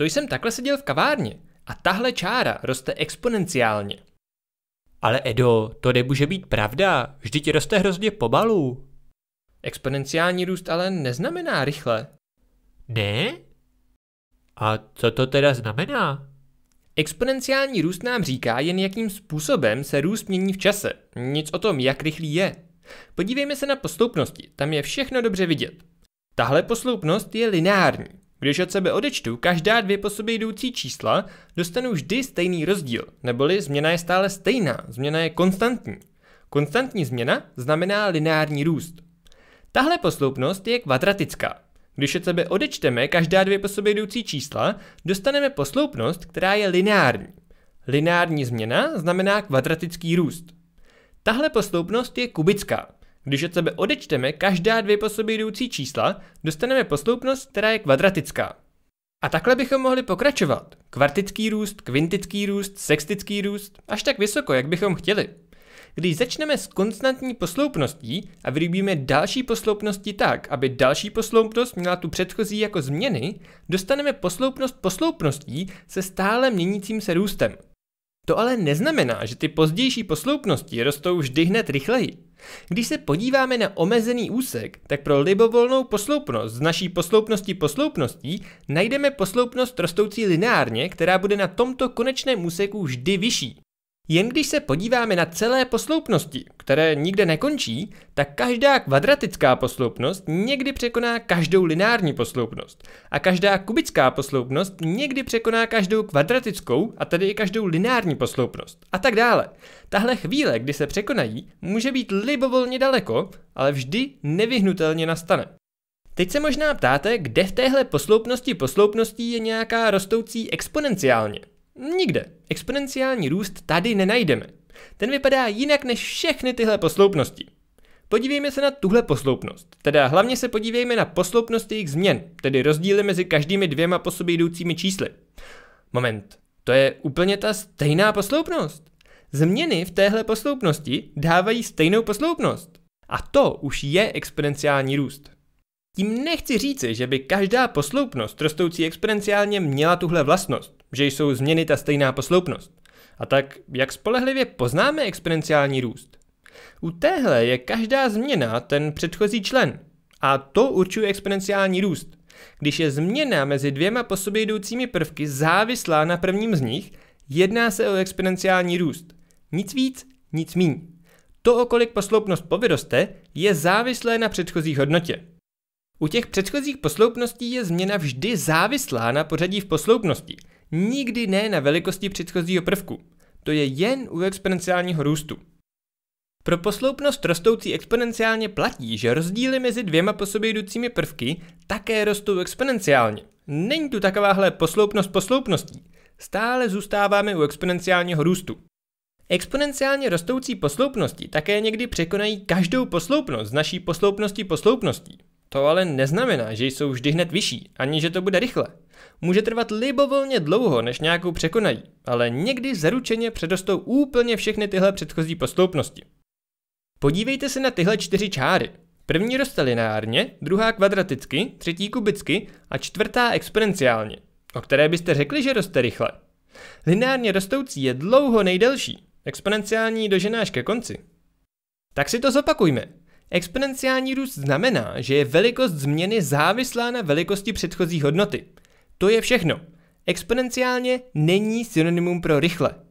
To jsem takhle seděl v kavárně a tahle čára roste exponenciálně. Ale Edo, to nemůže být pravda, vždyť roste hrozně pomalu. Exponenciální růst ale neznamená rychle. Ne? A co to teda znamená? Exponenciální růst nám říká jen jakým způsobem se růst mění v čase. Nic o tom, jak rychlý je. Podívejme se na posloupnosti, tam je všechno dobře vidět. Tahle posloupnost je lineární. Když od sebe odečtu každá dvě po sobě jdoucí čísla, dostanu vždy stejný rozdíl, neboli změna je stále stejná, změna je konstantní. Konstantní změna znamená lineární růst. Tahle posloupnost je kvadratická. Když od sebe odečteme každá dvě po sobě jdoucí čísla, dostaneme posloupnost, která je lineární. Lineární změna znamená kvadratický růst. Tahle posloupnost je kubická. Když od sebe odečteme každá dvě po sobě jdoucí čísla, dostaneme posloupnost, která je kvadratická. A takhle bychom mohli pokračovat. Kvartický růst, kvintický růst, sextický růst, až tak vysoko, jak bychom chtěli. Když začneme s konstantní posloupností a vyrobíme další posloupnosti tak, aby další posloupnost měla tu předchozí jako změny, dostaneme posloupnost posloupností se stále měnícím se růstem. To ale neznamená, že ty pozdější posloupnosti rostou vždy hned rychleji. Když se podíváme na omezený úsek, tak pro libovolnou posloupnost z naší posloupnosti posloupností najdeme posloupnost rostoucí lineárně, která bude na tomto konečném úseku vždy vyšší. Jen když se podíváme na celé posloupnosti, které nikde nekončí, tak každá kvadratická posloupnost někdy překoná každou lineární posloupnost. A každá kubická posloupnost někdy překoná každou kvadratickou a tedy i každou lineární posloupnost. A tak dále. Tahle chvíle, kdy se překonají, může být libovolně daleko, ale vždy nevyhnutelně nastane. Teď se možná ptáte, kde v téhle posloupnosti posloupností je nějaká rostoucí exponenciálně. Nikde. Exponenciální růst tady nenajdeme. Ten vypadá jinak než všechny tyhle posloupnosti. Podívejme se na tuhle posloupnost, teda hlavně se podívejme na posloupnost jejich změn, tedy rozdíly mezi každými dvěma po sobě jdoucími čísly. Moment, to je úplně ta stejná posloupnost. Změny v téhle posloupnosti dávají stejnou posloupnost. A to už je exponenciální růst. Tím nechci říci, že by každá posloupnost rostoucí exponenciálně měla tuhle vlastnost že jsou změny ta stejná posloupnost. A tak jak spolehlivě poznáme exponenciální růst? U téhle je každá změna ten předchozí člen a to určuje exponenciální růst. Když je změna mezi dvěma po sobě jdoucími prvky závislá na prvním z nich, jedná se o exponenciální růst. Nic víc, nic míň. To, o kolik posloupnost povyroste, je závislé na předchozí hodnotě. U těch předchozích posloupností je změna vždy závislá na pořadí v posloupnosti, nikdy ne na velikosti předchozího prvku. To je jen u exponenciálního růstu. Pro posloupnost rostoucí exponenciálně platí, že rozdíly mezi dvěma po sobě jdoucími prvky také rostou exponenciálně. Není tu takováhle posloupnost posloupností. Stále zůstáváme u exponenciálního růstu. Exponenciálně rostoucí posloupnosti také někdy překonají každou posloupnost z naší posloupnosti posloupností. To ale neznamená, že jsou vždy hned vyšší, ani že to bude rychle může trvat libovolně dlouho, než nějakou překonají, ale někdy zaručeně předostou úplně všechny tyhle předchozí posloupnosti. Podívejte se na tyhle čtyři čáry. První roste lineárně, druhá kvadraticky, třetí kubicky a čtvrtá exponenciálně, o které byste řekli, že roste rychle. Lineárně rostoucí je dlouho nejdelší, exponenciální dožená až ke konci. Tak si to zopakujme. Exponenciální růst znamená, že je velikost změny závislá na velikosti předchozí hodnoty. To je všechno. Exponenciálně není synonymum pro rychle.